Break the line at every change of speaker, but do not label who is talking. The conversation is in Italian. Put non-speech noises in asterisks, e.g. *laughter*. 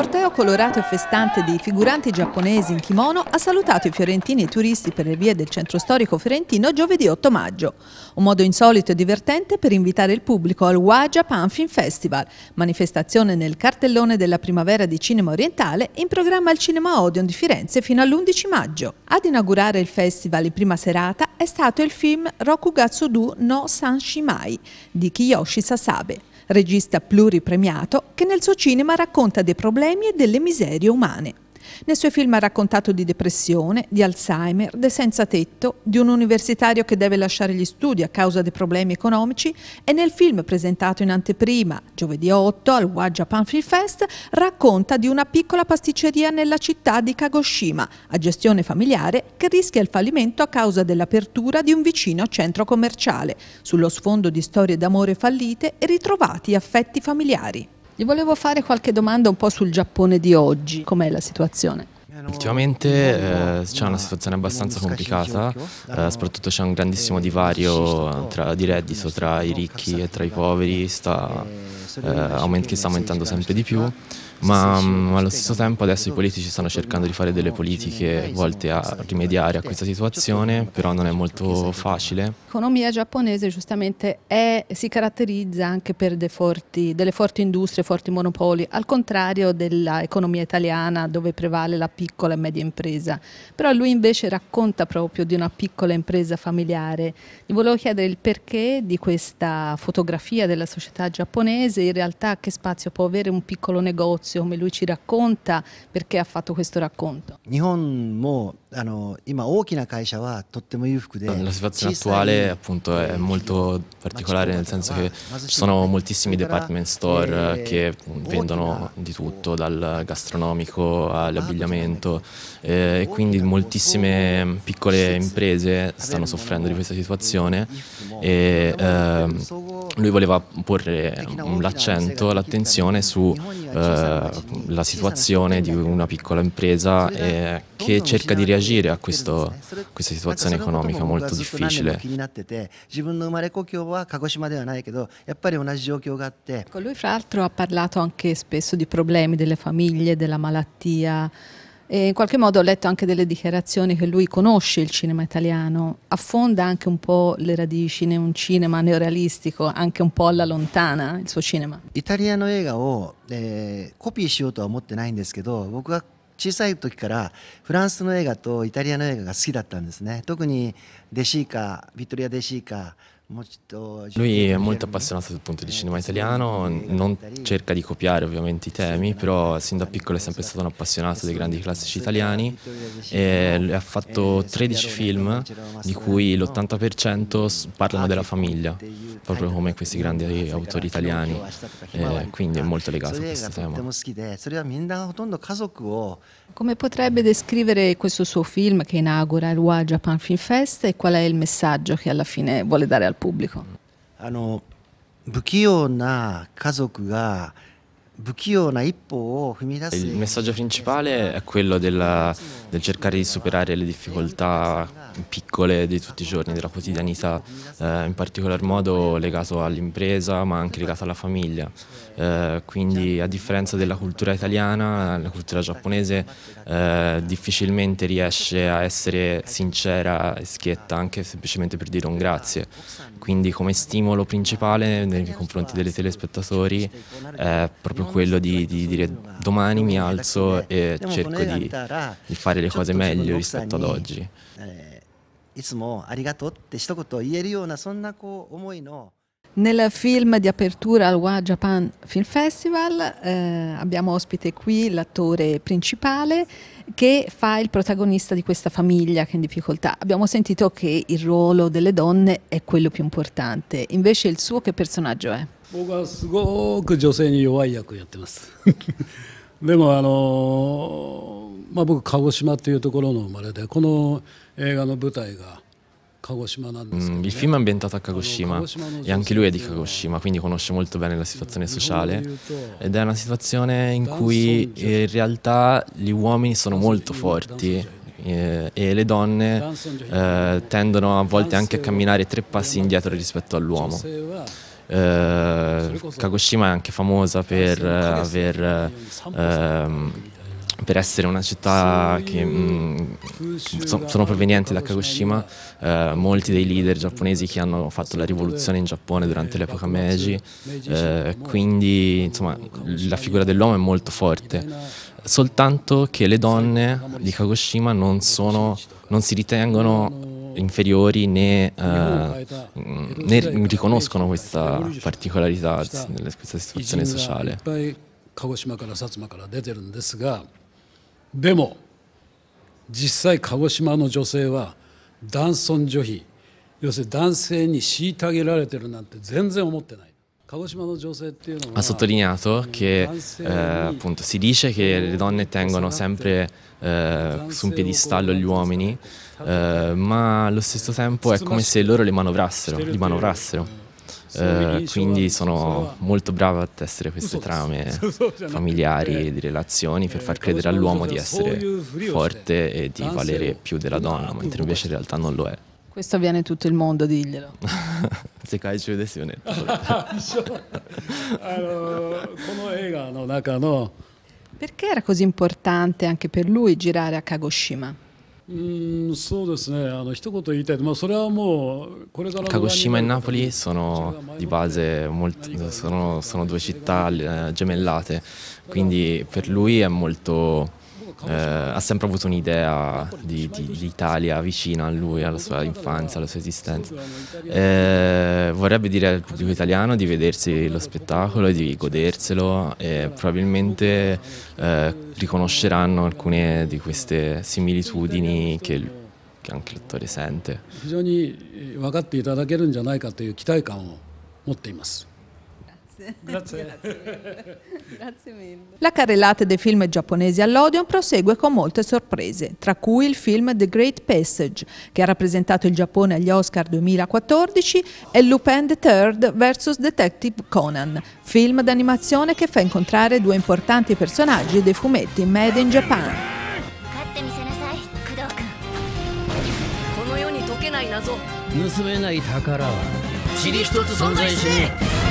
corteo colorato e festante di figuranti giapponesi in kimono ha salutato i fiorentini e i turisti per le vie del centro storico fiorentino giovedì 8 maggio. Un modo insolito e divertente per invitare il pubblico al Wa Japan Film Festival, manifestazione nel cartellone della primavera di cinema orientale in programma al Cinema Odeon di Firenze fino all'11 maggio. Ad inaugurare il festival in prima serata è stato il film Rokugatsu-du no Sanshimai di Kiyoshi Sasabe regista pluripremiato che nel suo cinema racconta dei problemi e delle miserie umane. Nei suoi film ha raccontato di depressione, di Alzheimer, del senza tetto, di un universitario che deve lasciare gli studi a causa dei problemi economici e nel film presentato in anteprima, giovedì 8, al Wa Japan Film Fest, racconta di una piccola pasticceria nella città di Kagoshima, a gestione familiare, che rischia il fallimento a causa dell'apertura di un vicino centro commerciale, sullo sfondo di storie d'amore fallite e ritrovati affetti familiari. Gli volevo fare qualche domanda un po' sul Giappone di oggi, com'è la situazione?
Ultimamente eh, c'è una situazione abbastanza complicata, eh, soprattutto c'è un grandissimo divario tra, di reddito tra i ricchi e tra i poveri, sta, eh, che sta aumentando sempre di più ma mh, mm, allo stesso tempo adesso i politici stanno cercando di fare delle politiche volte a rimediare a questa situazione, però non è molto facile.
L'economia giapponese giustamente è, si caratterizza anche per forti, delle forti industrie, forti monopoli, al contrario dell'economia italiana dove prevale la piccola e media impresa. Però lui invece racconta proprio di una piccola impresa familiare. Gli volevo chiedere il perché di questa fotografia della società giapponese, in realtà che spazio può avere un piccolo negozio spazio come lui ci racconta, perché ha fatto questo racconto?
日本もあの今大きな会社はとっても裕福で La situazione attuale
appunto è molto particolare nel senso che ci sono moltissimi department store eh, che vendono di tutto dal gastronomico all'abbigliamento eh, e quindi moltissime piccole imprese stanno soffrendo di questa situazione e eh, lui voleva porre l'accento, l'attenzione su eh, la situazione di una piccola impresa eh, che cerca di reagire a questo, questa
situazione economica molto difficile. Ecco,
lui fra l'altro ha parlato anche spesso di problemi delle famiglie, della malattia. E in qualche modo ho letto anche delle dichiarazioni che lui conosce il cinema italiano, affonda anche un po' le radici in un cinema neorealistico, anche un po' alla lontana il suo cinema.
Italiano イタリアの映画を、えー、コピーしようとは思ってないんですけど、僕は小さい時からフランスの映画とイタリアの映画が好きだったんですね。特にデシーカ、ビットリア・デシーカ、lui è molto
appassionato del punto di eh, cinema italiano, non cerca di copiare ovviamente i temi, però sin da piccolo è sempre stato un appassionato dei grandi classici italiani e eh, ha fatto 13 eh, film di cui l'80% parlano ah, della famiglia, proprio come questi
grandi autori italiani, e quindi è molto legato a questo tema.
Come potrebbe descrivere questo suo film che inaugura il Wa Japan Film Fest e qual è il messaggio che alla fine vuole dare al pubblico.
あの不器用な家族が Il
messaggio principale è quello della, del cercare di superare le difficoltà piccole di tutti i giorni, della quotidianità, eh, in particolar modo legato all'impresa ma anche legato alla famiglia. Eh, quindi a differenza della cultura italiana, la cultura giapponese eh, difficilmente riesce a essere sincera e schietta anche semplicemente per dire un grazie. Quindi come stimolo principale nei confronti delle telespettatori è eh, proprio quello di, di, dire domani mi alzo e cerco di, di fare le cose meglio rispetto ad oggi.
いつもありがとうって一言言えるようなそんなこう思いの。Eh,
nel film di apertura al WA Japan Film Festival eh, abbiamo ospite qui l'attore principale che fa il protagonista di questa famiglia che è in difficoltà. Abbiamo sentito che il ruolo delle donne è quello più importante, invece il suo che personaggio è?
僕はすごく女性に弱い役をやってますでもあの、まあ、僕鹿児島っていうところの生まれでこの映画の舞台が *laughs* Mm,
il film è ambientato a Kagoshima e anche lui è di Kagoshima, quindi conosce molto bene la situazione sociale ed è una situazione in cui eh, in realtà gli uomini sono molto forti eh, e le donne eh, tendono a volte anche a camminare tre passi indietro rispetto all'uomo. Eh, Kagoshima è anche famosa eh, per aver ehm, per essere una città che mh, mm, sono provenienti da Kagoshima, eh, molti dei leader giapponesi che hanno fatto la rivoluzione in Giappone durante l'epoca Meiji, eh, quindi insomma, la figura dell'uomo è molto forte, soltanto che le donne di Kagoshima non, sono, non si ritengono inferiori né, eh, né riconoscono questa particolarità, questa situazione sociale.
鹿児島から薩摩から出てるんですがでも実際鹿児島の女性は男尊女卑要するに男性に虐げられてるなんて全然思ってない。Ha
sottolineato che eh, appunto, si dice che le donne tengono sempre eh, su un piedistallo gli uomini, eh, ma allo stesso tempo è come se loro le manovrassero, li manovrassero. Eh, quindi eh, sono molto bravo a tessere queste trame cioè, familiari e eh, di relazioni per far credere all'uomo di essere cioè, forte e di valere più della donna, mentre invece in realtà non lo è.
Questo avviene in tutto il mondo, diglielo.
*laughs* Se cai ci vedessi un
*laughs*
Perché era così importante anche per lui girare a Kagoshima?
うんそうですね、あの一言言いたい、まあ、それはもうこれから Kagoshima e
Napoli sono di base molto, sono, sono due città gemellate, quindi per lui è molto eh, ha sempre avuto un'idea di, di, di, Italia vicina a lui, alla sua infanzia, alla sua esistenza. Eh, vorrebbe dire al pubblico italiano di vedersi lo spettacolo, e di goderselo e probabilmente eh, riconosceranno alcune di queste similitudini che, che anche l'attore
sente. 非常に分かっていただけるんじゃないかという期待感を持っています。Grazie. Grazie. Grazie. mille.
La carrellata dei film giapponesi all'Odeon prosegue con molte sorprese, tra cui il film The Great Passage, che ha rappresentato il Giappone agli Oscar 2014, e Lupin III vs Detective Conan, film d'animazione che fa incontrare due importanti personaggi dei fumetti Made in Japan. 盗めない宝は塵一つ存在しねえ